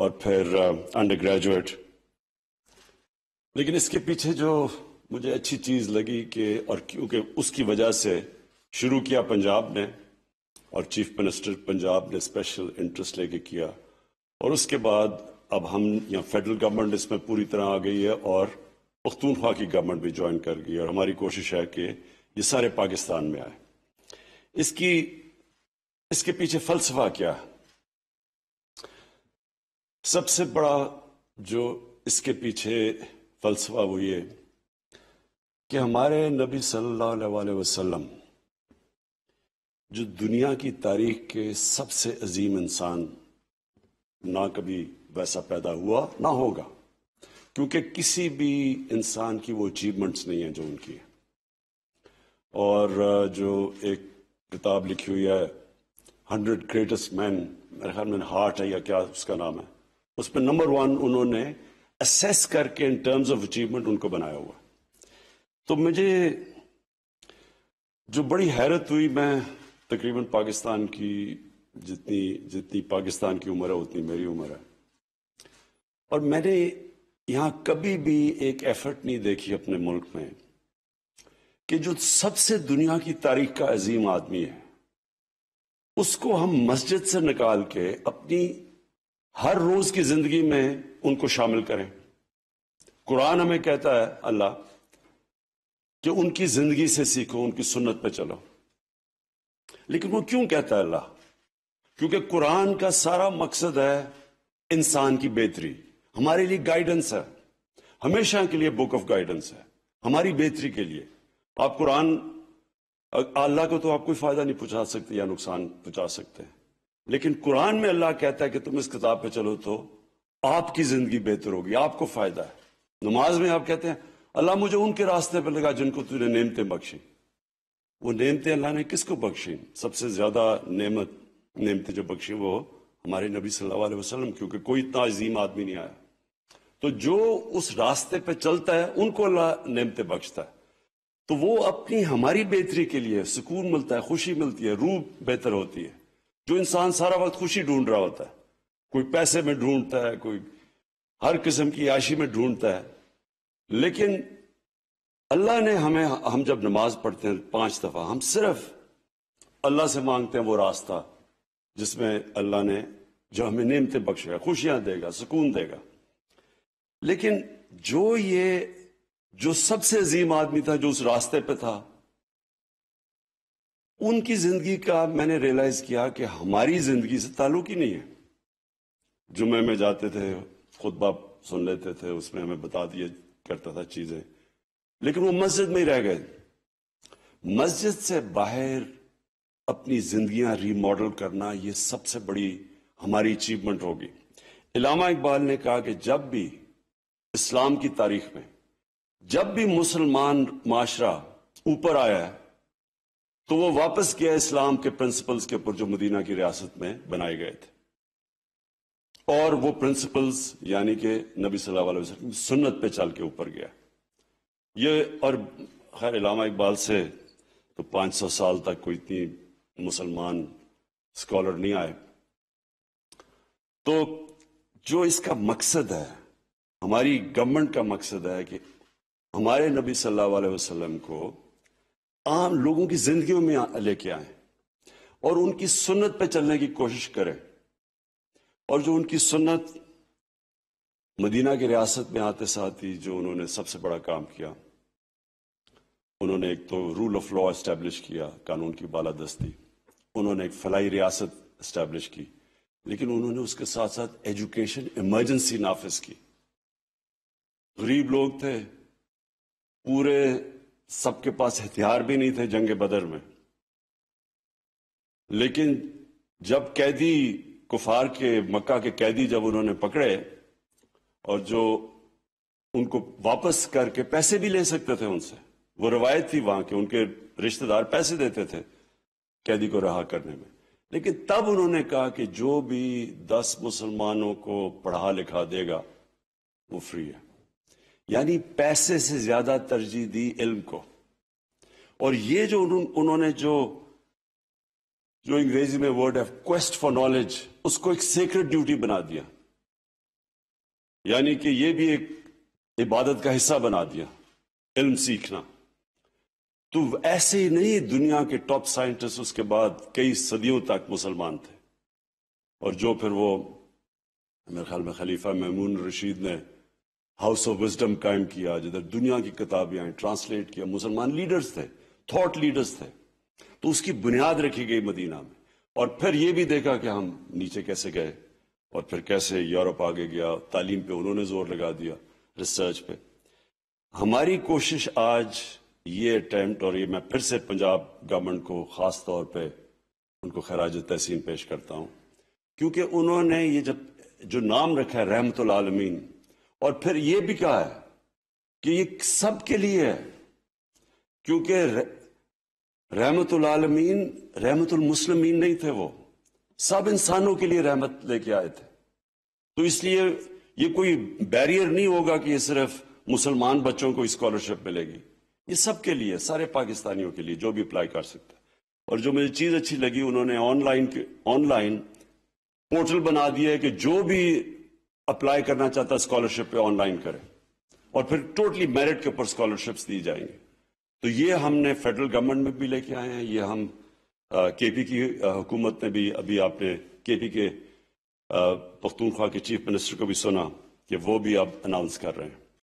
और फिर under uh, graduate लेकिन इसके पीछे जो मुझे अच्छी चीज़ लगी कि और क्योंकि उसकी वजह से शुरू किया पंजाब ने और चीफ मिनिस्टर पंजाब ने स्पेशल इंटरेस्ट लेके किया और उसके बाद अब हम यहाँ फेडरल गवर्नमेंट इसमें पूरी तरह आ गई है और पख्तूनख्वा की गवर्नमेंट भी ज्वाइन कर गई और हमारी कोशिश है कि ये सारे पाकिस्तान में आए इसकी इसके पीछे फलसफा क्या है सबसे बड़ा जो इसके पीछे फलसफा वो ये कि हमारे नबी सल्लल्लाहु अलैहि वसल्लम जो दुनिया की तारीख के सबसे अजीम इंसान ना कभी वैसा पैदा हुआ ना होगा क्योंकि किसी भी इंसान की वो अचीवमेंट्स नहीं है जो उनकी है और जो एक किताब लिखी हुई है हंड्रेड ग्रेटेस्ट मैन मेरे ख्याल में हार्ट है या क्या उसका नाम है उस पर नंबर वन उन्होंने असेस करके इन टर्म्स ऑफ अचीवमेंट उनको बनाया हुआ तो मुझे जो बड़ी हैरत हुई मैं तकरीबन पाकिस्तान की जितनी जितनी पाकिस्तान की उम्र है उतनी मेरी उम्र है और मैंने यहां कभी भी एक एफर्ट नहीं देखी अपने मुल्क में कि जो सबसे दुनिया की तारीख का अजीम आदमी है उसको हम मस्जिद से निकाल के अपनी हर रोज की जिंदगी में उनको शामिल करें कुरान हमें कहता है अल्लाह कि उनकी जिंदगी से सीखो उनकी सुन्नत पे चलो लेकिन वो क्यों कहता है अल्लाह क्योंकि कुरान का सारा मकसद है इंसान की बेहतरी हमारे लिए गाइडेंस है हमेशा के लिए बुक ऑफ गाइडेंस है हमारी बेहतरी के लिए आप कुरान अल्लाह को तो आप कोई फायदा नहीं पहुंचा सकते या नुकसान पहुंचा सकते हैं लेकिन कुरान में अल्लाह कहता है कि तुम इस किताब पे चलो तो आपकी जिंदगी बेहतर होगी आपको फायदा है नमाज में आप कहते हैं अल्लाह मुझे उनके रास्ते पर लगा जिनको तुझे नेमतें बख्शी वो नेमतें अल्लाह ने किसको बख्शी सबसे ज्यादा नेमत नेमतें जो बख्शी वो हमारे नबी सल्लल्लाहु अलैहि वसल्लम क्योंकि कोई इतना अजीम आदमी नहीं आया तो जो उस रास्ते पर चलता है उनको अल्लाह नेमतें बख्शता है तो वो अपनी हमारी बेहतरी के लिए सुकून मिलता है खुशी मिलती है रूह बेहतर होती है जो इंसान सारा वक्त खुशी ढूंढ रहा होता है कोई पैसे में ढूंढता है कोई हर किस्म की याशी में ढूंढता है लेकिन अल्लाह ने हमें हम जब नमाज पढ़ते हैं पांच दफा हम सिर्फ अल्लाह से मांगते हैं वो रास्ता जिसमें अल्लाह ने जो हमें नियमतें बख्शेगा खुशियां देगा सुकून देगा लेकिन जो ये जो सबसे अजीम आदमी था जो उस रास्ते पे था उनकी जिंदगी का मैंने रियलाइज किया कि हमारी जिंदगी से ताल्लुक ही नहीं है जुमे में जाते थे खुतबा सुन लेते थे उसमें हमें बता दिए करता था चीजें लेकिन वो मस्जिद में ही रह गए मस्जिद से बाहर अपनी जिंदगी रीमॉडल करना ये सबसे बड़ी हमारी अचीवमेंट होगी इलामा इकबाल ने कहा कि जब भी इस्लाम की तारीख में जब भी मुसलमान माशरा ऊपर आया है तो वो वापस गया इस्लाम के प्रिंसिपल्स के ऊपर जो मदीना की रियासत में बनाए गए थे और वो प्रिंसिपल्स यानी कि नबी सल सुन्नत पे चल के ऊपर गया ये और खैर इलामा इकबाल से तो 500 साल तक कोई इतनी मुसलमान स्कॉलर नहीं आए तो जो इसका मकसद है हमारी गवर्नमेंट का मकसद है कि हमारे नबी सल्लल्लाहु अलैहि वसल्लम को आम लोगों की जिंदगियों में लेके आए और उनकी सुन्नत पे चलने की कोशिश करें और जो उनकी सुन्नत मदीना की रियासत में आते साथ ही जो उन्होंने सबसे बड़ा काम किया उन्होंने एक तो रूल ऑफ लॉ इस्टेब्लिश किया कानून की बालादस्ती उन्होंने एक फलाई रियासत इस्टेब्लिश की लेकिन उन्होंने उसके साथ साथ एजुकेशन इमरजेंसी नाफिज की गरीब लोग थे पूरे सबके पास हथियार भी नहीं थे जंग बदर में लेकिन जब कैदी कुफार के मक्का के कैदी जब उन्होंने पकड़े और जो उनको वापस करके पैसे भी ले सकते थे उनसे वो रवायत थी वहां के उनके रिश्तेदार पैसे देते थे कैदी को रहा करने में लेकिन तब उन्होंने कहा कि जो भी दस मुसलमानों को पढ़ा लिखा देगा वो फ्री है यानी पैसे से ज्यादा तरजीह दी इल्म को और ये जो उन्होंने जो जो अंग्रेजी में वर्ड है क्वेस्ट फॉर नॉलेज उसको एक सीक्रेट ड्यूटी बना दिया यानी कि ये भी एक इबादत का हिस्सा बना दिया इल्म सीखना तो ऐसे ही नहीं दुनिया के टॉप साइंटिस्ट उसके बाद कई सदियों तक मुसलमान थे और जो फिर वो मेरे ख्याल में खलीफा महमून रशीद ने हाउस ऑफ विजडम कायम किया जिधर दुनिया की किताबें आई ट्रांसलेट किया मुसलमान लीडर्स थे थॉट लीडर्स थे तो उसकी बुनियाद रखी गई मदीना में और फिर ये भी देखा कि हम नीचे कैसे गए और फिर कैसे यूरोप आगे गया तालीम पे उन्होंने जोर लगा दिया रिसर्च पे हमारी कोशिश आज ये अटैम्प्ट और ये मैं फिर से पंजाब गवर्नमेंट को ख़ास तौर पे उनको खराज तहसीन पेश करता हूं क्योंकि उन्होंने ये जब जो नाम रखा है रहमत आलमीन और फिर ये भी कहा है कि ये सबके लिए है क्योंकि रहमत आलमीन रहमत मुसलमीन नहीं थे वो सब इंसानों के लिए रहमत लेके आए थे तो इसलिए ये कोई बैरियर नहीं होगा कि ये सिर्फ मुसलमान बच्चों को स्कॉलरशिप मिलेगी ये सबके लिए सारे पाकिस्तानियों के लिए जो भी अप्लाई कर सकता हैं और जो मुझे चीज अच्छी लगी उन्होंने ऑनलाइन ऑनलाइन पोर्टल बना दिया है कि जो भी अप्लाई करना चाहता है स्कॉलरशिप पे ऑनलाइन करें और फिर टोटली मेरिट के ऊपर स्कॉलरशिप्स दी जाएंगी तो ये हमने फेडरल गवर्नमेंट में भी लेके आए हैं ये हम के पी की हुकूमत ने भी अभी आपने के पी के पख्तूनख्वा के चीफ मिनिस्टर को भी सुना कि वो भी अब अनाउंस कर रहे हैं